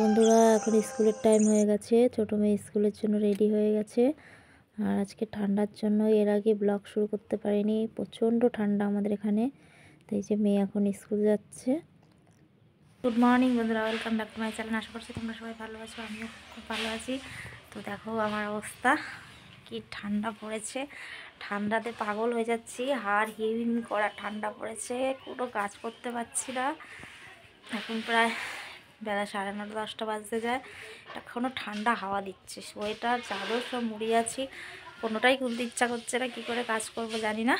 বন্ধুরা এখন স্কুলের টাইম হয়ে গেছে ছোটো মেয়ে স্কুলের জন্য রেডি হয়ে গেছে আর আজকে ঠান্ডার জন্য এর আগে ব্লগ শুরু করতে পারিনি প্রচণ্ড ঠান্ডা আমাদের এখানে তাই যে মেয়ে এখন স্কুল যাচ্ছে গুড মর্নিং বন্ধুরা welcome back to my channel আশা করছি তোমরা সবাই ভালো আছো আমিও খুব ভালো আছি তো দেখো আমার অবস্থা কি ঠান্ডা পড়েছে ঠান্ডাতে পাগল হয়ে যাচ্ছি হাড় হিম করা ঠান্ডা পড়েছে কোনো কাজ করতে পারছি না এখন প্রায় বেলা সাড়ে নটা দশটা বাজতে যায় এখনও ঠান্ডা হাওয়া দিচ্ছে সোয়েটার চাদর সব মুড়ি আছি কোনোটাই খুলতে ইচ্ছা করছে না কী করে কাজ করব জানি না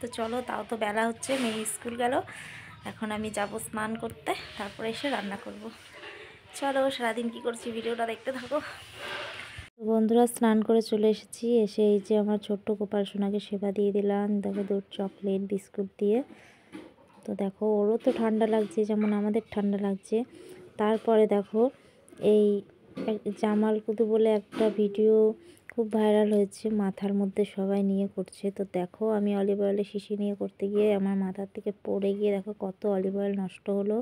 তো চলো তাও তো বেলা হচ্ছে মেয়ে স্কুল গেল এখন আমি যাব স্নান করতে তারপরে এসে রান্না করব। চলো সারাদিন কি করছি ভিডিওটা দেখতে থাকো বন্ধুরা স্নান করে চলে এসেছি এসে এই যে আমার ছোট্ট গোপাল সোনাকে সেবা দিয়ে দিলাম দেখো দুধ চকলেট বিস্কুট দিয়ে তো দেখো ওরও তো ঠান্ডা লাগছে যেমন আমাদের ঠান্ডা লাগছে তারপরে দেখো এই জামাল কুদু বলে একটা ভিডিও খুব ভাইরাল হয়েছে মাথার মধ্যে সবাই নিয়ে করছে তো দেখো আমি অলিভ অয়েলে শিশি নিয়ে করতে গিয়ে আমার মাথার থেকে পড়ে গিয়ে দেখো কত অলিভ অয়েল নষ্ট হলো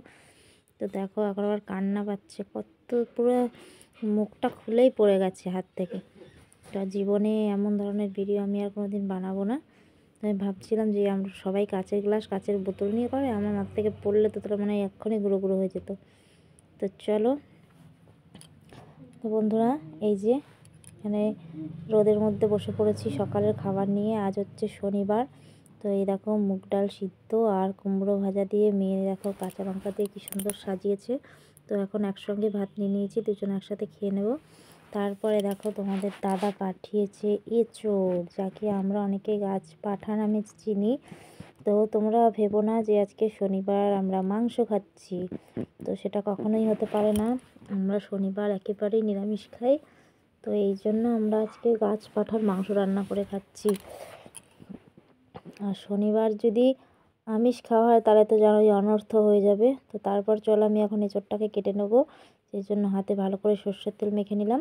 তো দেখো এখন আবার কান্না পাচ্ছে কত পুরো মুখটা খুলেই পড়ে গেছে হাত থেকে তা জীবনে এমন ধরনের ভিডিও আমি আর কোনো দিন বানাবো না আমি ভাবছিলাম যে আমরা সবাই কাচের গ্লাস কাচের বোতল নিয়ে করে আমার মাথ থেকে পড়লে তো তোরা মানে এক্ষুনি গুঁড়ো গুঁড়ো হয়ে যেত তো চলো তো বন্ধুরা এই যে এখানে রোদের মধ্যে বসে পড়েছি সকালের খাবার নিয়ে আজ হচ্ছে শনিবার তো এই দেখো মুগ ডাল সিদ্ধ আর কুমড়ো ভাজা দিয়ে মেয়ে দেখো কাঁচা লঙ্কা দিয়ে কী সুন্দর সাজিয়েছে তো এখন একসঙ্গে ভাত নিয়ে নিয়েছি দুজন একসাথে খেয়ে নেবো তারপরে দেখো তোমাদের দাদা পাঠিয়েছে এঁচোর যাকে আমরা অনেকে গাছ পাঠা নামে চিনি তো তোমরা ভেবো না যে আজকে শনিবার আমরা মাংস খাচ্ছি তো সেটা কখনোই হতে পারে না আমরা শনিবার একেবারেই নিরামিষ খাই তো এই জন্য আমরা আজকে গাছ পাঠার মাংস রান্না করে খাচ্ছি আর শনিবার যদি আমিষ খাওয়া হয় তাহলে তো জানোই অনর্থ হয়ে যাবে তো তারপর চলো আমি এখন এঁচোরটাকে কেটে নেবো সেই জন্য হাতে ভালো করে সর্ষের তেল মেখে নিলাম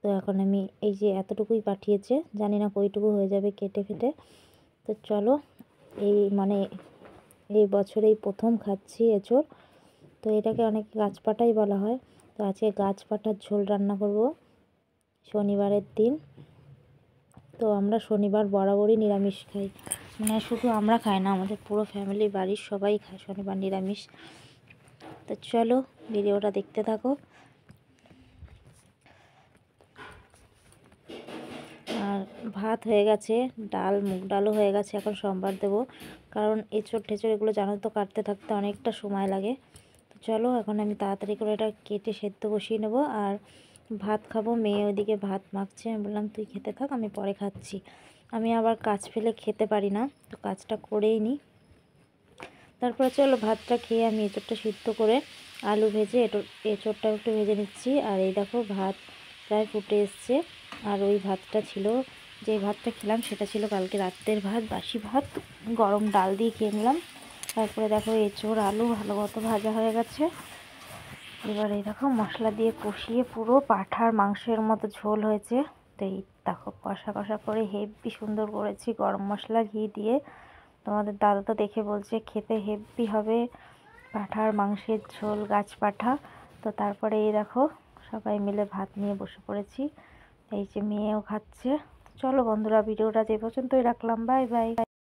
তো এখন আমি এই যে এতটুকুই পাঠিয়েছে জানি না কইটুকু হয়ে যাবে কেটে কেটে তো চলো এই মানে এই বছরেই প্রথম খাচ্ছি এঁচোর তো এটাকে অনেক গাছপাটাই বলা হয় তো আজকে গাছপাটার ঝোল রান্না করব শনিবারের দিন তো আমরা শনিবার বরাবরই নিরামিষ খাই মানে শুধু আমরা খাই না আমাদের পুরো ফ্যামিলি বাড়ির সবাই খায় শনিবার নিরামিষ তো চলো ভিডিওটা দেখতে থাকো আর ভাত হয়ে গেছে ডাল মুগ ডালও হয়ে গেছে এখন সোমবার দেবো কারণ এঁচড় ঠেচড় এগুলো জানো তো কাটতে থাকতে অনেকটা সময় লাগে তো চলো এখন আমি তাড়াতাড়ি করে এটা কেটে সেদ্ধ বসিয়ে নেবো আর ভাত খাবো মেয়ে ওইদিকে ভাত মাখছে আমি বললাম তুই খেতে থাক আমি পরে খাচ্ছি আমি আবার কাজ ফেলে খেতে পারি না তো কাজটা করেই নিই তারপরে চলো ভাতটা খেয়ে আমি এঁচোড়টা সিদ্ধ করে আলু ভেজে এঁচোড়টাও একটু ভেজে নিচ্ছি আর এই দেখো ভাত প্রায় ফুটে এসছে আর ওই ভাতটা ছিল যে ভাতটা খেলাম সেটা ছিল কালকে রাত্রের ভাত বাসি ভাত গরম ডাল দিয়ে খেয়ে নিলাম তারপরে দেখো এঁচোড় আলু ভালো মতো ভাজা হয়ে গেছে এবার এই দেখো মশলা দিয়ে কষিয়ে পুরো পাঠার মাংসের মতো ঝোল হয়েছে তো এই দেখো কষা কষা করে হেভি সুন্দর করেছি গরম মশলা ঘি দিয়ে তোমাদের দাদা তো দেখে বলছে খেতে হেভি হবে পাঠার মাংসের ঝোল গাছ পাঠা তো তারপরে এই দেখো সবাই মিলে ভাত নিয়ে বসে পড়েছি এই যে মেয়েও খাচ্ছে চলো বন্ধুরা ভিডিওটা যে পর্যন্তই রাখলাম বাই বাই